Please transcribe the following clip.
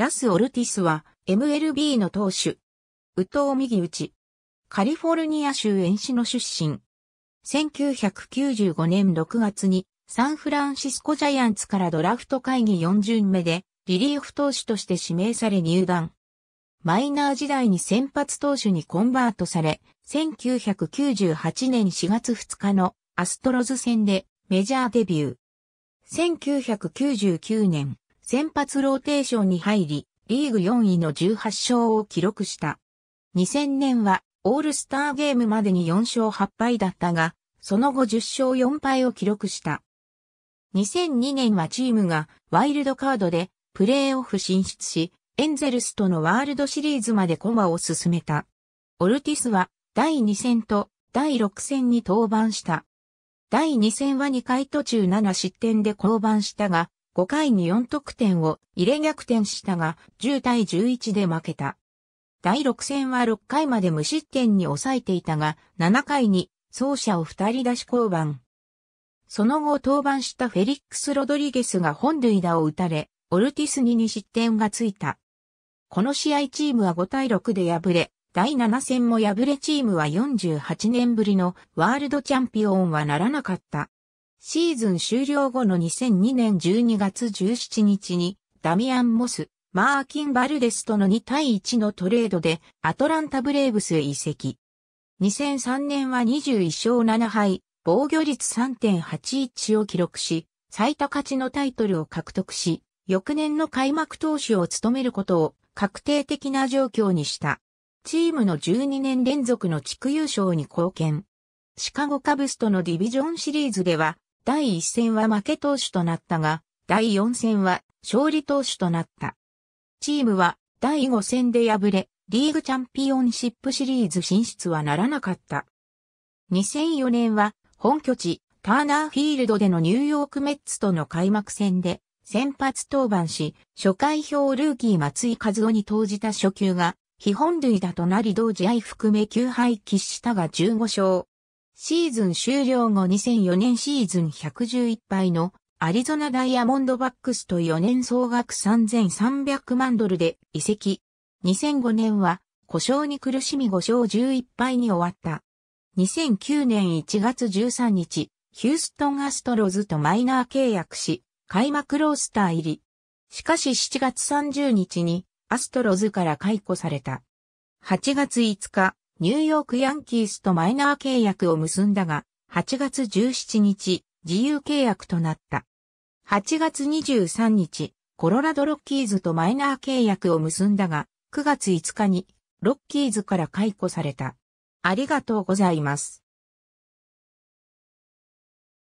ラス・オルティスは MLB の投手。右投右打ち。カリフォルニア州遠志の出身。1995年6月にサンフランシスコジャイアンツからドラフト会議4巡目でリリーフ投手として指名され入団。マイナー時代に先発投手にコンバートされ、1998年4月2日のアストロズ戦でメジャーデビュー。1999年先発ローテーションに入り、リーグ4位の18勝を記録した。2000年はオールスターゲームまでに4勝8敗だったが、その後10勝4敗を記録した。2002年はチームがワイルドカードでプレーオフ進出し、エンゼルスとのワールドシリーズまでコマを進めた。オルティスは第2戦と第6戦に登板した。第2戦は2回途中7失点で降板したが、5回に4得点を入れ逆転したが、10対11で負けた。第6戦は6回まで無失点に抑えていたが、7回に走者を2人出し降板。その後登板したフェリックス・ロドリゲスが本塁打を打たれ、オルティスに2失点がついた。この試合チームは5対6で敗れ、第7戦も敗れチームは48年ぶりのワールドチャンピオンはならなかった。シーズン終了後の2002年12月17日に、ダミアン・モス、マーキン・バルデスとの2対1のトレードで、アトランタ・ブレーブスへ移籍。2003年は21勝7敗、防御率3.81を記録し、最多勝ちのタイトルを獲得し、翌年の開幕投手を務めることを確定的な状況にした。チームの12年連続の地区優勝に貢献。シカゴカブスとのディビジョンシリーズでは第1戦は負け投手となったが、第4戦は勝利投手となった。チームは第5戦で敗れ、リーグチャンピオンシップシリーズ進出はならなかった。2004年は本拠地ターナーフィールドでのニューヨークメッツとの開幕戦で先発登板し、初回表ルーキー松井和夫に投じた初球が、非本塁打となり同試合含め9敗喫したが15勝、シーズン終了後2004年シーズン111敗のアリゾナダイヤモンドバックスと4年総額3300万ドルで移籍。2005年は故障に苦しみ5勝11敗に終わった。2009年1月13日、ヒューストンアストロズとマイナー契約し、開幕ロースター入り。しかし7月30日にアストロズから解雇された。8月5日、ニューヨークヤンキースとマイナー契約を結んだが、8月17日、自由契約となった。8月23日、コロラドロッキーズとマイナー契約を結んだが、9月5日にロッキーズから解雇された。ありがとうございます。